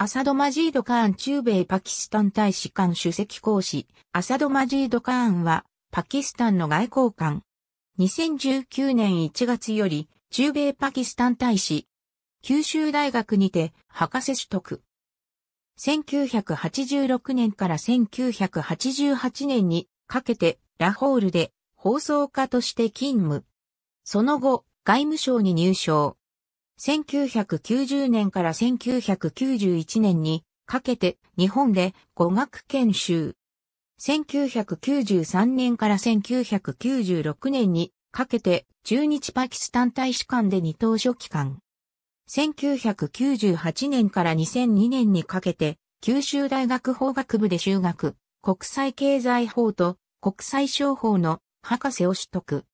アサドマジード・カーン中米パキスタン大使館主席講師、アサドマジード・カーンは、パキスタンの外交官。2019年1月より、中米パキスタン大使。九州大学にて、博士取得。1986年から1988年にかけて、ラホールで放送家として勤務。その後、外務省に入省。1990年から1991年にかけて日本で語学研修。1993年から1996年にかけて中日パキスタン大使館で二等書期間。1998年から2002年にかけて九州大学法学部で修学、国際経済法と国際商法の博士を取得。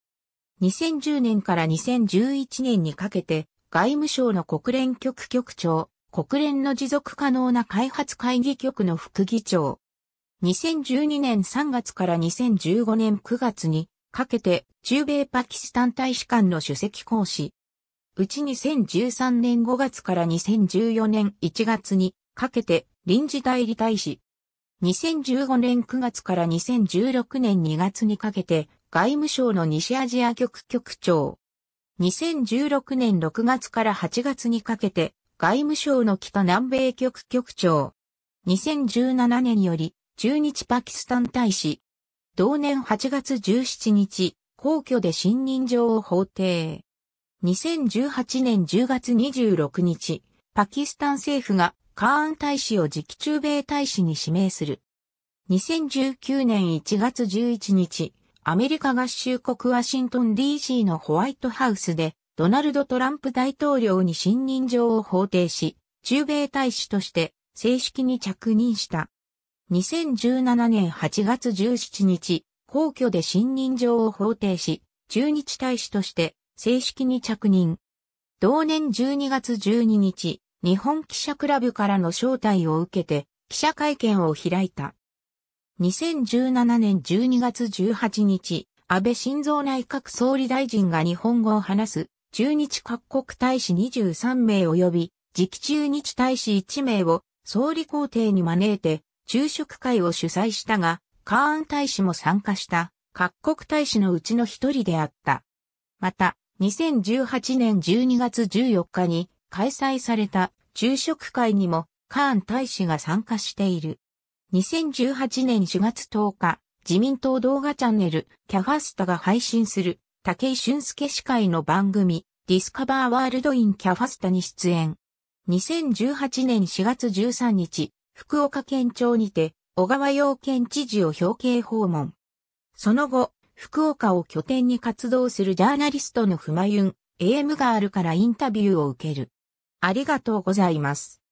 2010年から2011年にかけて外務省の国連局局長、国連の持続可能な開発会議局の副議長。2012年3月から2015年9月にかけて中米パキスタン大使館の主席講師。うち2013年5月から2014年1月にかけて臨時代理大使。2015年9月から2016年2月にかけて外務省の西アジア局局長。2016年6月から8月にかけて、外務省の北南米局局長。2017年より、中日パキスタン大使。同年8月17日、皇居で信任状を法定。2018年10月26日、パキスタン政府がカーン大使を次期中米大使に指名する。2019年1月11日、アメリカ合衆国ワシントン DC のホワイトハウスで、ドナルド・トランプ大統領に信任状を法定し、中米大使として正式に着任した。2017年8月17日、皇居で信任状を法定し、中日大使として正式に着任。同年12月12日、日本記者クラブからの招待を受けて記者会見を開いた。2017年12月18日、安倍晋三内閣総理大臣が日本語を話す、中日各国大使23名及び、次期中日大使1名を総理公邸に招いて、昼食会を主催したが、カーン大使も参加した各国大使のうちの一人であった。また、2018年12月14日に開催された昼食会にもカーン大使が参加している。2018年4月10日、自民党動画チャンネル、キャファスタが配信する、竹井俊介司会の番組、ディスカバーワールドインキャファスタに出演。2018年4月13日、福岡県庁にて、小川洋県知事を表敬訪問。その後、福岡を拠点に活動するジャーナリストのふまゆん、AM ガールからインタビューを受ける。ありがとうございます。